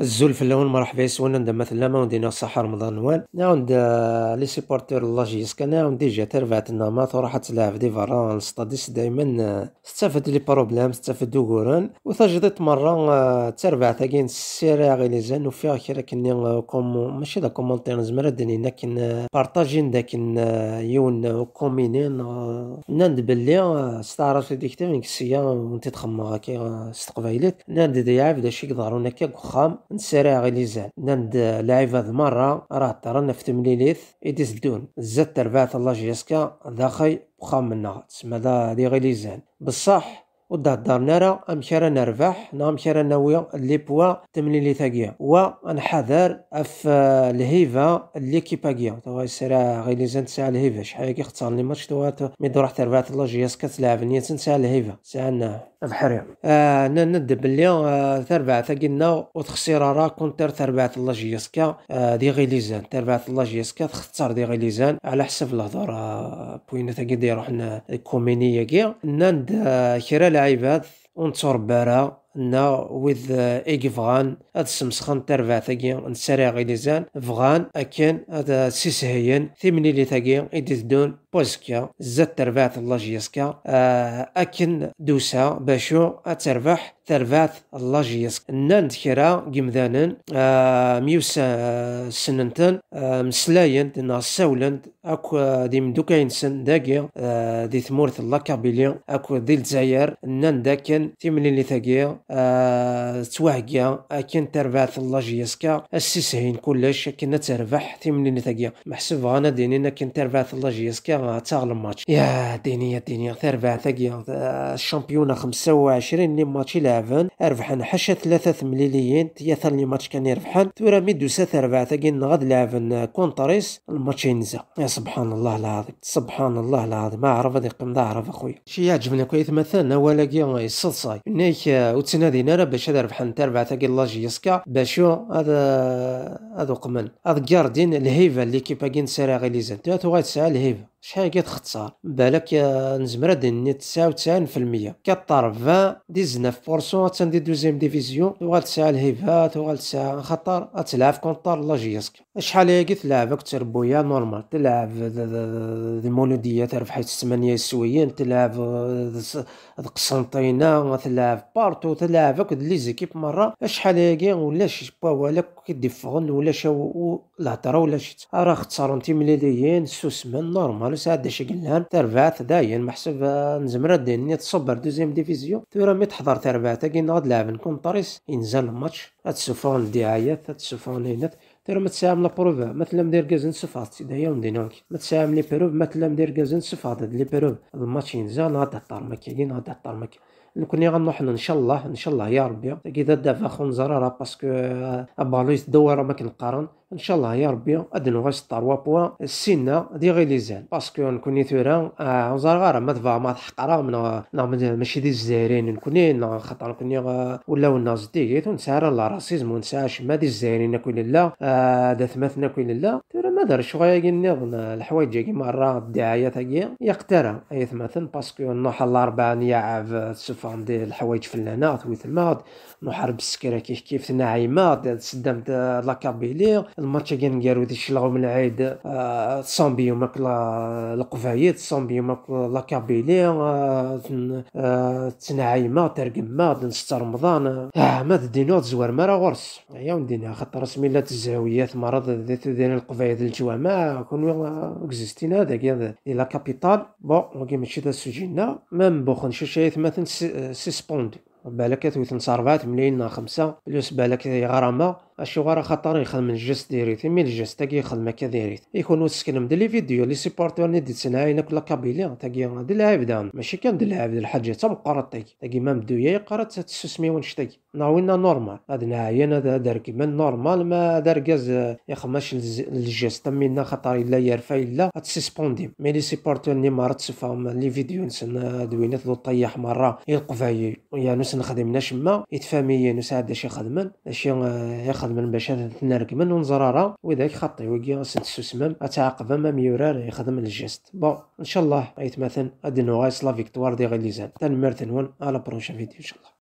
الزول في الاول مرحبا يسونا ندا مثلا ما وندينا صح رمضان نوال نعاود آه، لي سيبورتير لاجيس كان نعاود ديجا ترفعت النماط وراح تلعب دي فاران ستاديس دايما تستافد آه، لي بروبلام تستافد وكوران وتجدت مرة آه، ترفع تاكين السيرا غي لي زان وفيها كرا كني كوم ماشي دا كومونتير زمرا دنينا لكن بارطاجين داك يون كومينين ناند بلي ستعرف لي ديكتيفينك السيا وانت تخمم هكا ستقبايلات ناند ديعاب داشي قدرونا كي وخام نسرع غليزان نند لعيبة مرة راه طرنا في تمليليث إديس دون زاد تربعة الله جيسكا داخي بخام منها تسمى دا دي غليزان بصح ور تهضرنا راه امشي رانا نربح نا نعم، امشي راه لي بوا تمليليتاكيا ونحذر اف الهيفا اللي كيباكيا تو سرا غير لي ساعه الهيفا شحال اختار لي ماتش تو مي راح تربعت لا جياس كتلعب نيتن ساعه الهيفا ساعنا بحريا آه ندب بلي تربع آه، تربعت قلنا وتخسر راه كونتر تربعت لا جياسكا كا آه، دي زنت تربعت لا كا تختار دي زنت على حسب الهضره بوينتا كي روحنا كومينيا كيا ند كرا آه، العيبات ونتصور بارا نا ويذ آه، ايك فغان هاد السمسخان تربع ثاقي نسرع غيليزان فغان اكن هاد آه، سيس سيسهين ثمني لي ثاقي دون بوزكا زاد تربع الله جيسكا اكن آه، دوسا باشو اتربح ترفعت الله جيسك نان كرا جمدانن آه ميوس آه، سننتن آه، مسلاين دينا ساولن اكو دي سن داكيا آه، دي ثمورث الله كابيليا اكو دي الجزائر نان داكن تيملي لي ثاكي تواهكيا اكن ترفعت الله جيسك السيسهين كلش كنا تربح تيملي لي ثاكيا محسب غانا دينينا كن ترفعت الله جيسك تاغل الماتش يا دينيا دينيا ديني ترفعت ثاكي الشامبيونة 25 لي ماتش يلعبن ربحن حاشا ثلاثة ثمليليين تيثر لي ماتش كان يربحن تورا ميدو دوسا ربعة تاكين غاد لعبن كونطريس الماتش ينزا يا سبحان الله العظيم سبحان الله العظيم ما عرف هذا قمدا عرف اخويا شي يعجبنا كويس مثلا ولكن يصلصاي نيك وتنادينا راه باش هذا ربحن تربع تاكين لاجي يسكا باشو هذا هذا قمن هذا كاردين الهيفا اللي كيباكين سيرا غيليزان تاتو غاد الهيفا شحال كتختار بالك نزمرد ني 99% كطار 20 19% تندي دوزيام ديفيزيون تبغى تسعى الهيفا تبغى تسعى خطر تلعب كونطار لاجيسك شحال هاكي لعب اكثر بويا نورمال تلعب المولودية تربح حيت الثمانية السويين تلعب قسنطينة تلعب بارتو تلعب هاك لي زيكيب مرة شحال هاكي ولا شي باوالك كي ديفون ولا لا ترى ولا شي راه اختاروا انت مليليين سوسمن نورمال سعد شي قلنا تربعات داين محسب آه، نزمر ديني تصبر دوزيام ديفيزيون راه مي تحضر تربعات كي نغد لعب نكون طريس ينزل الماتش هاد السفون دعايات هاد السفون هنا ما متساهم لا بروف مثلا مدير كازن سفات دايا ما متساهم لي بروف مثلا مدير كازن هاد لي بروف الماتشين زال غادا طارمك يعني غادا طارمك كوني غنروح ان شاء الله ان شاء الله يا ربي كي دافا خون راه باسكو ابالو آه، يدور ما كنقارن ان شاء الله يا ربي غادي نغش 3 بوان السنه دي غير لي زان باسكو نكوني ثورا آه، وزار زرغار ما تفا ما تحقرا من ماشي دي الجزائريين نكوني خاطر نكوني آه، ولاو الناس ديت ونسعر لا راسيزم ونسعاش ما دي الجزائريين نكون لا آه، دا ثمثنا كون لا ثورا ما دارش غايا النظام الحوايج كي مرة الدعاية تاعي يقترا أي ثمثن باسكو نوح نيا نياعف سفان دي الحوايج في اللهنا ثوي ثماد نوحرب السكرة كيف كيف تناعيمات سدام لاكابيليغ الماتش كان قالوا دي شلاو من العيد صامبيو آه، ماك القفايد صومبي ماك لا كابيلي آه، آه، تنعيمه ترقمه نستر رمضان ما تدينو تزوار مرا غرس هيا ندينا خاطر رسمي لا تزاويات مرض ديال القفايد الجوامع كون اكزيستينا هذا كان لا كابيتال بون ولكن ماشي دا سجينا ما بوخن شي ثمثن سيسبوند بالك ثوثن صارفات ملينا خمسة بلوس بالك غرامة الشوارع خطر يخدم من الجست ديريت مي الجست تاكي يخدم هكا ديريت يكونوا تسكنم مدلي لي فيديو لي سيبورتور ني ديت سناين لا كابيلي تاكي غادي لعب دان ماشي كان دي لعب الحاجه تم قرات تاكي تاكي مام دويا قرات تسسمي ونشتاكي ناوينا نورمال هاد نعاين هذا درك من نورمال ما يا يخماش الجست تمينا خطر الا يرفع الا تسسبوندي مي لي سيبورتور ني مرات تفهم لي فيديو نسن دوينات لو طيح مره يلقفاي يا نس نخدم نشما يتفامي نس عاد شي خدمه شي آه، يخدم خدمن باش من ونزرارة وذاك خطي وكي سنت سوسمم اتعاقب ما ميورار يخدم الجست بون ان شاء الله مثلا ادنو غايس لا فيكتوار دي غليزان تنمرتن ون على بروشا فيديو ان شاء الله